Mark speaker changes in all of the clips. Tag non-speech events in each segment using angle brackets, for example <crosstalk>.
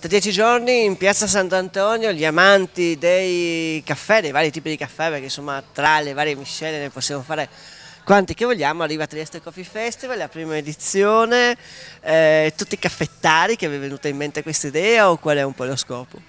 Speaker 1: Tra dieci giorni in piazza Sant'Antonio gli amanti dei caffè, dei vari tipi di caffè, perché insomma tra le varie miscele ne possiamo fare quanti che vogliamo, arriva Trieste Coffee Festival, la prima edizione, eh, tutti i caffettari che vi è venuta in mente questa idea o qual è un po' lo scopo?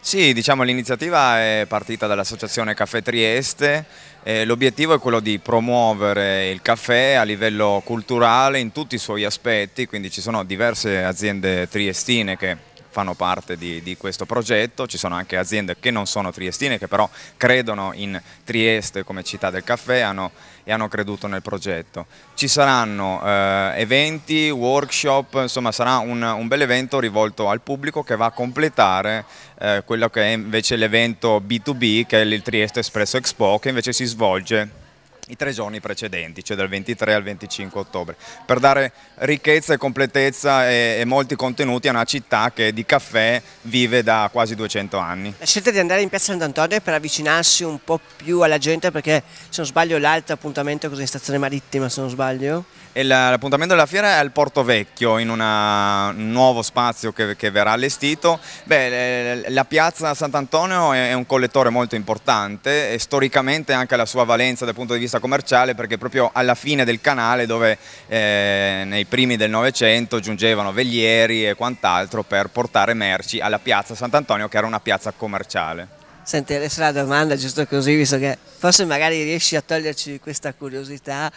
Speaker 2: Sì, diciamo l'iniziativa è partita dall'associazione Caffè Trieste, eh, l'obiettivo è quello di promuovere il caffè a livello culturale in tutti i suoi aspetti, quindi ci sono diverse aziende triestine che fanno parte di, di, questo progetto, ci sono anche aziende che non sono triestine, che però credono in Trieste come città del caffè hanno, e hanno creduto nel progetto. Ci saranno eh, eventi, workshop, insomma sarà un, un, bel evento rivolto al pubblico che va a completare eh, quello che è invece l'evento B2B che è il Trieste Espresso Expo che invece si svolge i tre giorni precedenti, cioè dal 23 al 25 ottobre, per dare ricchezza e completezza e, e, molti contenuti a una città che di caffè vive da quasi 200 anni. La scelta di andare in piazza Sant'Antonio per avvicinarsi
Speaker 1: un po' più alla gente perché se non sbaglio l'altro appuntamento è così in stazione marittima se non sbaglio?
Speaker 2: L'appuntamento della fiera è al Porto Vecchio, in una, un nuovo spazio che, che verrà allestito. Beh, la piazza Sant'Antonio è un collettore molto importante e storicamente anche la sua valenza dal punto di vista vista commerciale perché proprio alla fine del canale dove eh, nei primi del Novecento giungevano veglieri e quant'altro per portare merci alla piazza Sant'Antonio che era una piazza commerciale.
Speaker 1: Senti, adesso la domanda, giusto così, visto che forse magari riesci a toglierci questa curiosità,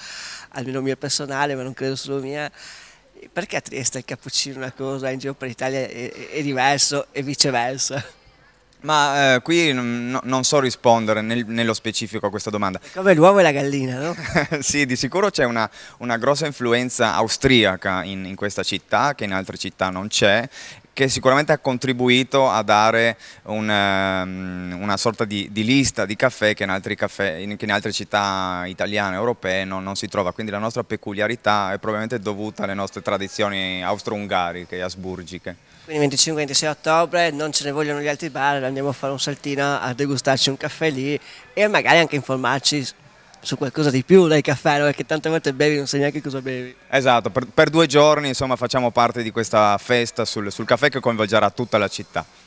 Speaker 1: almeno mia personale, ma non credo solo mia, perché a Trieste il cappuccino è una cosa, in giro per l'Italia è, è diverso e viceversa?
Speaker 2: Ma eh, qui no, non so rispondere nel, nello specifico a questa domanda.
Speaker 1: Come l'uovo e la gallina, no?
Speaker 2: <laughs> sì, di sicuro c'è una, una, grossa influenza austriaca in, in, questa città, che in altre città non c'è, che sicuramente ha contribuito a dare una, ehm, una sorta di, di, lista di caffè che in, altri caffè, in, che in altre città italiane, europee non, non, si trova, quindi la nostra peculiarità è probabilmente dovuta alle nostre tradizioni austro-ungariche e asburgiche.
Speaker 1: Quindi 25-26 ottobre non ce ne vogliono gli altri bar, andiamo a fare un saltino a degustarci un caffè lì e magari anche informarci su qualcosa di più dai caffè, perché tante volte bevi e non sai neanche
Speaker 2: cosa bevi. Esatto, per, per due giorni insomma facciamo parte di questa festa sul, sul caffè che coinvolgerà tutta la città.